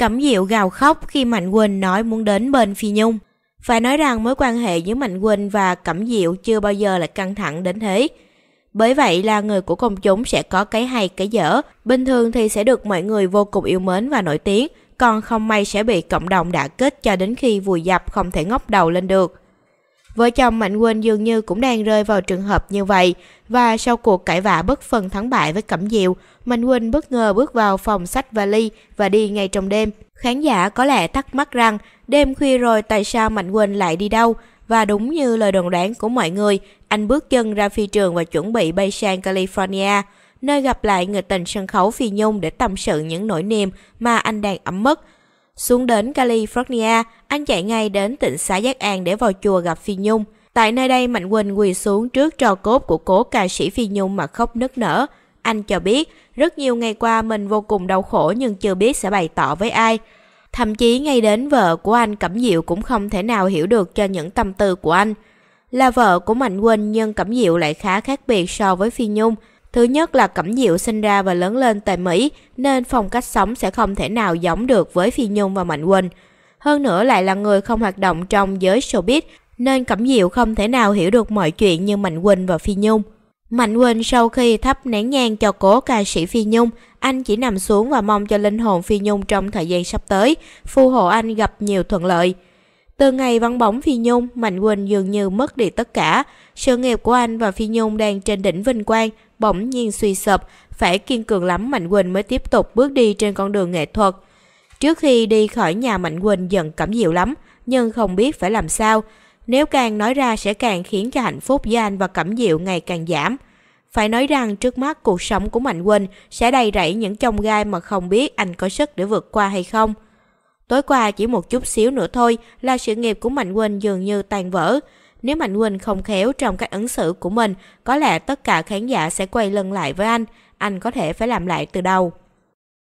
Cẩm Diệu gào khóc khi Mạnh Quỳnh nói muốn đến bên Phi Nhung. Phải nói rằng mối quan hệ giữa Mạnh Quỳnh và Cẩm Diệu chưa bao giờ là căng thẳng đến thế. Bởi vậy là người của công chúng sẽ có cái hay cái dở, bình thường thì sẽ được mọi người vô cùng yêu mến và nổi tiếng, còn không may sẽ bị cộng đồng đả kích cho đến khi vùi dập không thể ngóc đầu lên được. Vợ chồng Mạnh Quỳnh dường như cũng đang rơi vào trường hợp như vậy và sau cuộc cãi vã bất phân thắng bại với Cẩm Diệu, Mạnh Quỳnh bất ngờ bước vào phòng sách vali và đi ngay trong đêm. Khán giả có lẽ thắc mắc rằng đêm khuya rồi tại sao Mạnh Quỳnh lại đi đâu? Và đúng như lời đồn đoán của mọi người, anh bước chân ra phi trường và chuẩn bị bay sang California, nơi gặp lại người tình sân khấu Phi Nhung để tâm sự những nỗi niềm mà anh đang ấm mất xuống đến California, anh chạy ngay đến tỉnh xã Giác An để vào chùa gặp Phi Nhung. Tại nơi đây Mạnh Quỳnh quỳ xuống trước trò cốt của cố ca sĩ Phi Nhung mà khóc nức nở. Anh cho biết, rất nhiều ngày qua mình vô cùng đau khổ nhưng chưa biết sẽ bày tỏ với ai. Thậm chí ngay đến vợ của anh Cẩm Diệu cũng không thể nào hiểu được cho những tâm tư của anh. Là vợ của Mạnh Quỳnh nhưng Cẩm Diệu lại khá khác biệt so với Phi Nhung. Thứ nhất là Cẩm Diệu sinh ra và lớn lên tại Mỹ nên phong cách sống sẽ không thể nào giống được với Phi Nhung và Mạnh Quỳnh. Hơn nữa lại là người không hoạt động trong giới showbiz nên Cẩm Diệu không thể nào hiểu được mọi chuyện như Mạnh Quỳnh và Phi Nhung. Mạnh Quỳnh sau khi thắp nén nhang cho cố ca sĩ Phi Nhung, anh chỉ nằm xuống và mong cho linh hồn Phi Nhung trong thời gian sắp tới, phù hộ anh gặp nhiều thuận lợi. Từ ngày vắng bóng Phi Nhung, Mạnh Quỳnh dường như mất đi tất cả. Sự nghiệp của anh và Phi Nhung đang trên đỉnh vinh quang bỗng nhiên suy sụp, phải kiên cường lắm Mạnh Quỳnh mới tiếp tục bước đi trên con đường nghệ thuật. Trước khi đi khỏi nhà Mạnh Quỳnh giận cảm dịu lắm, nhưng không biết phải làm sao. Nếu càng nói ra sẽ càng khiến cho hạnh phúc của anh và cảm dịu ngày càng giảm. Phải nói rằng trước mắt cuộc sống của Mạnh Quỳnh sẽ đầy rẫy những chông gai mà không biết anh có sức để vượt qua hay không. Tối qua chỉ một chút xíu nữa thôi là sự nghiệp của Mạnh Quỳnh dường như tan vỡ. Nếu Mạnh Huỳnh không khéo trong cách ứng xử của mình, có lẽ tất cả khán giả sẽ quay lưng lại với anh, anh có thể phải làm lại từ đầu.